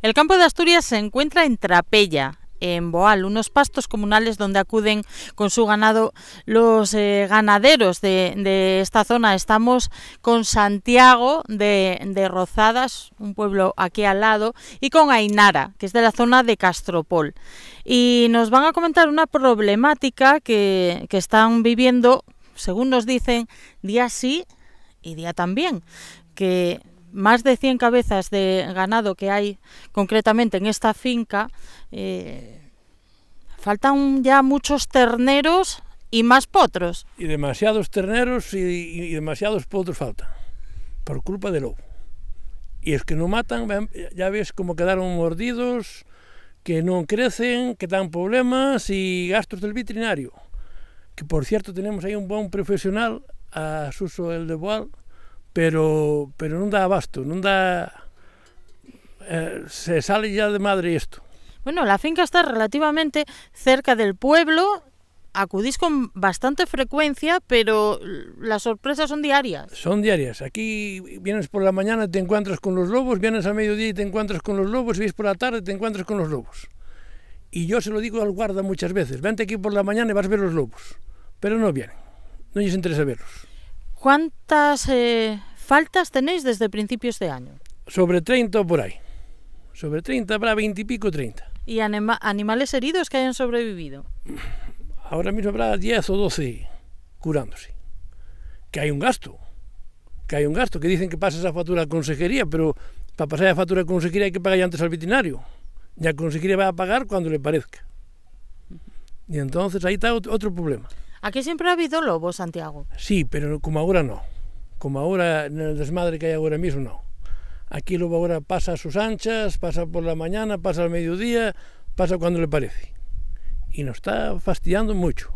El campo de Asturias se encuentra en Trapella, en Boal, unos pastos comunales donde acuden con su ganado los eh, ganaderos de, esta zona. Estamos con Santiago de, Rozadas, un pueblo aquí al lado, y con Ainara, que es de la zona de Castropol. Y nos van a comentar una problemática que, que están viviendo, según nos dicen, día sí y día también, que más de 100 cabezas de ganado que hay concretamente en esta finca, eh, faltan ya muchos terneros y más potros. Y demasiados terneros y, demasiados potros faltan, por culpa del lobo. Y es que no matan, ya ves cómo quedaron mordidos, que no crecen, que dan problemas y gastos del veterinario. Que por cierto tenemos ahí un buen profesional, a Suso El de Boal, pero, pero da da abasto, eh, se sale ya de madre esto Bueno, la finca está relativamente cerca del pueblo, acudís con bastante frecuencia, pero las sorpresas son diarias. Son diarias. Aquí vienes por la mañana, te encuentras con los lobos, vienes a mediodía y te encuentras con los lobos, vienes por la tarde, te encuentras con los lobos. Y yo se lo digo al guarda muchas veces, vente aquí por la mañana y vas a ver los lobos, pero no vienen, no les interesa verlos. Cuántas eh, faltas tenéis desde principios de año? Sobre 30 o por ahí. Sobre 30, para 20 y pico, 30. ¿Y anima animales heridos que hayan sobrevivido? Ahora mismo habrá 10 o 12 curándose. Que hay un gasto. Que hay un gasto. Que dicen que pasa esa factura a la consejería, pero para pasar esa factura a la consejería hay que pagar ya antes al veterinario. Ya la consejería va a pagar cuando le parezca. Y entonces ahí está otro problema. Aquí siempre ha habido lobos, Santiago. Sí, pero como ahora no. Como ahora, en el desmadre que hay ahora mismo, no. Aquí el lobo ahora pasa a sus anchas, pasa por la mañana, pasa al mediodía, pasa cuando le parece. Y nos está fastidiando mucho.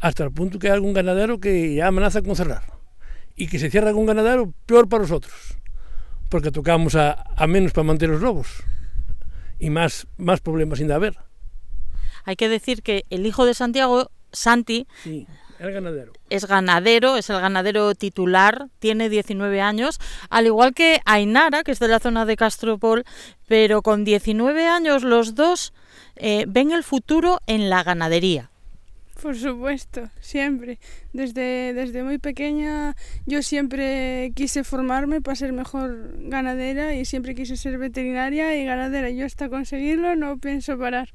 Hasta el punto que hay algún ganadero que ya amenaza con cerrar. Y que se cierra algún ganadero, peor para nosotros. Porque tocamos a, menos para mantener los lobos. Y más, más problemas sin haber. Hay que decir que el hijo de Santiago Santi. Es ganadero, es el ganadero titular, tiene 19 años, al igual que Ainara, que es de la zona de Castropol, pero con 19 años los dos eh, ven el futuro en la ganadería. Por supuesto, siempre. Desde, desde muy pequeña yo siempre quise formarme para ser mejor ganadera y siempre quise ser veterinaria y ganadera. Yo hasta conseguirlo no pienso parar.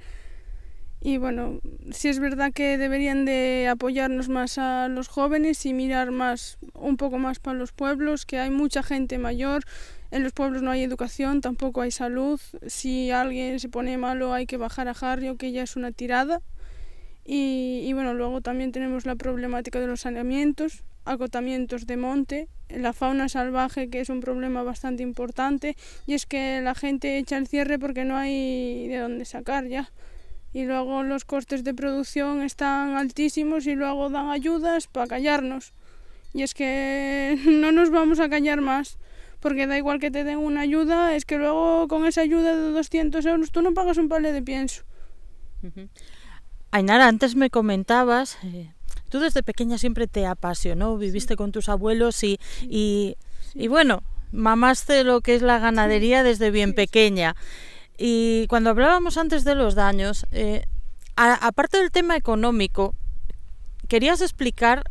Y bueno, si es verdad que deberían de apoyarnos más a los jóvenes y mirar más, un poco más para los pueblos, que hay mucha gente mayor, en los pueblos no hay educación, tampoco hay salud, si alguien se pone malo hay que bajar a Harrio, que ya es una tirada. Y, y bueno, luego también tenemos la problemática de los saneamientos, acotamientos de monte, la fauna salvaje, que es un problema bastante importante, y es que la gente echa el cierre porque no hay de dónde sacar ya y luego los costes de producción están altísimos y luego dan ayudas para callarnos. Y es que no nos vamos a callar más, porque da igual que te den una ayuda, es que luego con esa ayuda de 200 euros tú no pagas un palo de pienso. Ainara, antes me comentabas, eh, tú desde pequeña siempre te apasionó, viviste con tus abuelos y, y, bueno, mamaste lo que es la ganadería desde bien pequeña. Y cuando hablábamos antes de los daños, eh, aparte del tema económico, querías explicar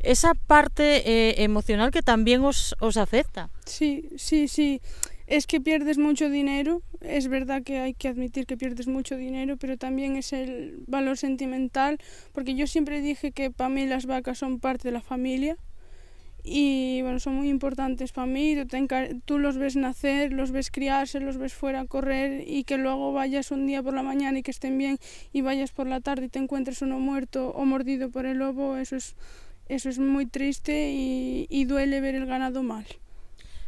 esa parte eh, emocional que también os, os afecta. Sí, sí, sí. Es que pierdes mucho dinero, es verdad que hay que admitir que pierdes mucho dinero, pero también es el valor sentimental, porque yo siempre dije que para mí las vacas son parte de la familia, y bueno, son muy importantes para mí. Tú, los ves nacer, los ves criarse, los ves fuera a correr y que luego vayas un día por la mañana y que estén bien y vayas por la tarde y te encuentres uno muerto o mordido por el lobo, eso es, eso es muy triste y, y duele ver el ganado mal.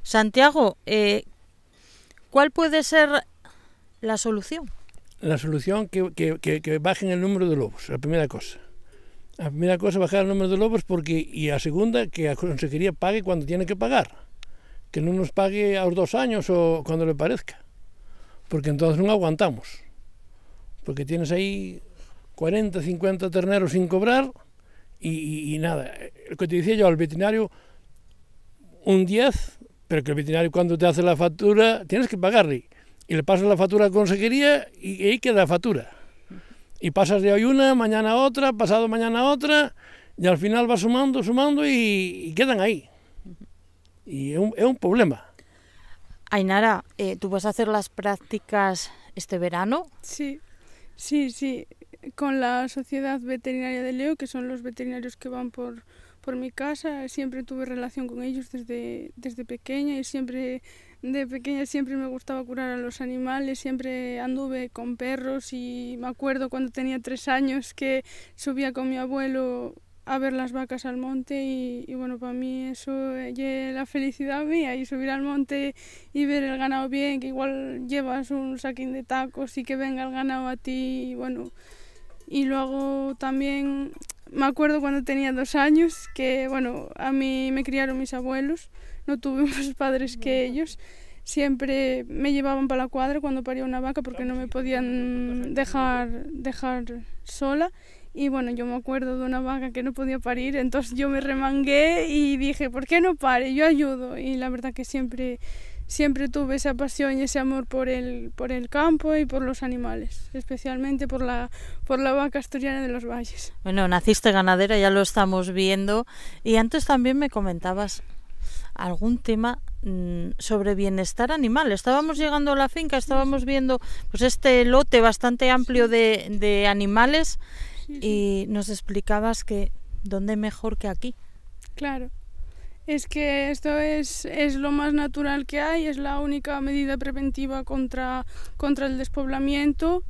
Santiago, eh, ¿cuál puede ser la solución? La solución que, que, que, que bajen el número de lobos, la primera cosa la primera cosa, bajar el número de lobos porque, y la segunda, que la consejería pague cuando tiene que pagar. Que no nos pague a los dos años o cuando le parezca. Porque entonces no aguantamos. Porque tienes ahí 40, 50 terneros sin cobrar y, nada. Lo que te decía yo, al veterinario, un 10, pero que el veterinario cuando te hace la factura, tienes que pagarle. Y le pasas la factura a la consejería y ahí queda la factura. Y pasas de hoy una, mañana otra, pasado mañana otra, y al final va sumando, sumando y, quedan ahí. Y es un, es un problema. Ainara, eh, ¿tú vas a hacer las prácticas este verano? Sí, sí, sí. Con la Sociedad Veterinaria de Leo, que son los veterinarios que van por, por mi casa, siempre tuve relación con ellos desde, desde pequeña y siempre de pequeña siempre me gustaba curar a los animales, siempre anduve con perros y me acuerdo cuando tenía tres años que subía con mi abuelo a ver las vacas al monte y, bueno, para mí eso es la felicidad mía y subir al monte y ver el ganado bien, que igual llevas un saquín de tacos y que venga el ganado a ti y bueno, y luego también me acuerdo cuando tenía dos años que, bueno, a mí me criaron mis abuelos, no tuve más padres que ellos. Siempre me llevaban para la cuadra cuando paría una vaca porque no me podían dejar, dejar sola. Y bueno, yo me acuerdo de una vaca que no podía parir, entonces yo me remangué y dije, ¿por qué no pare? Yo ayudo. Y la verdad que siempre siempre tuve esa pasión y ese amor por el, por el campo y por los animales, especialmente por la, por la vaca asturiana de los valles. Bueno, naciste ganadera, ya lo estamos viendo. Y antes también me comentabas algún tema mm, sobre bienestar animal. Estábamos llegando a la finca, estábamos viendo pues este lote bastante amplio de, animales y nos explicabas que dónde mejor que aquí. Claro. Es que esto es, lo más natural que hay, es la única medida preventiva contra, contra el despoblamiento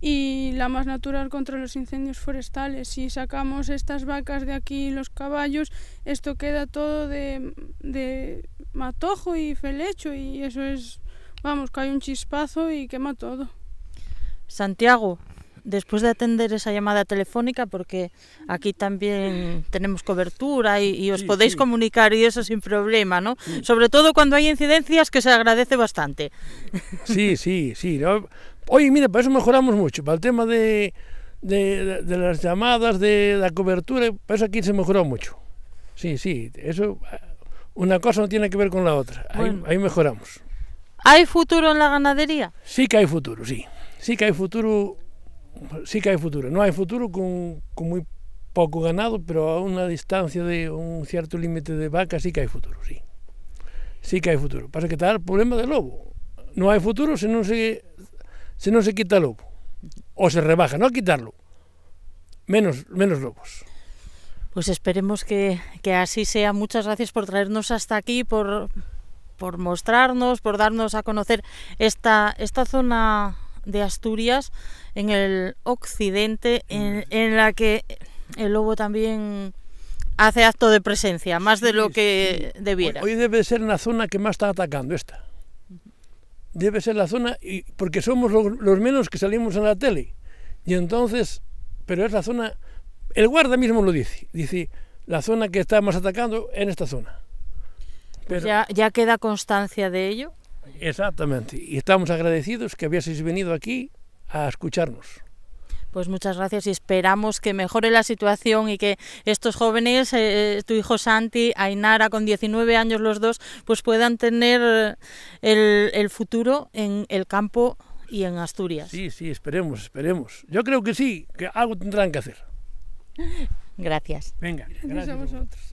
y la más natural contra los incendios forestales. Si sacamos estas vacas de aquí los caballos, esto queda todo de, de matojo y felecho y eso es, vamos, cae un chispazo y quema todo. Santiago, después de atender esa llamada telefónica, porque aquí también tenemos cobertura y, os podéis comunicar y eso sin problema, ¿no? Sobre todo cuando hay incidencias que se agradece bastante. Sí, sí, sí. Oye, mira, para eso mejoramos mucho, para el tema de, las llamadas, de la cobertura, para eso aquí se mejoró mucho. Sí, sí, eso eh, una cosa no tiene que ver con la otra, ahí mejoramos. ¿Hay futuro en la ganadería? Sí que hay futuro, sí. Sí que hay futuro sí que hai futuro. Non hai futuro con, con moi pouco ganado, pero a unha distancia de un cierto límite de vaca sí que hai futuro, sí. Sí que hai futuro. Pasa que tal problema de lobo. Non hai futuro se non se, se non se quita lobo. Ou se rebaja, non quitarlo. Menos, menos lobos. Pues esperemos que, que así sea. Muchas gracias por traernos hasta aquí, por, por mostrarnos, por darnos a conocer esta, esta zona de Asturias, en el occidente, en, la que el lobo también hace acto de presencia, más de lo que debiera. Hoy, debe ser la zona que más está atacando esta. Debe ser la zona, y, porque somos los menos que salimos en la tele. Y entonces, pero es la zona, el guarda mismo lo dice, dice, la zona que está más atacando en esta zona. Pues ¿Ya, ¿Ya queda constancia de ello? Exactamente. Y estamos agradecidos que habíais venido aquí a escucharnos. Pues muchas gracias y esperamos que mejore la situación y que estos jóvenes, eh, eh, tu hijo Santi, Ainara, con 19 años los dos, pues puedan tener eh, el, el futuro en el campo y en Asturias. Sí, sí, esperemos, esperemos. Yo creo que sí, que algo tendrán que hacer. Gracias. Venga, gracias a vosotros.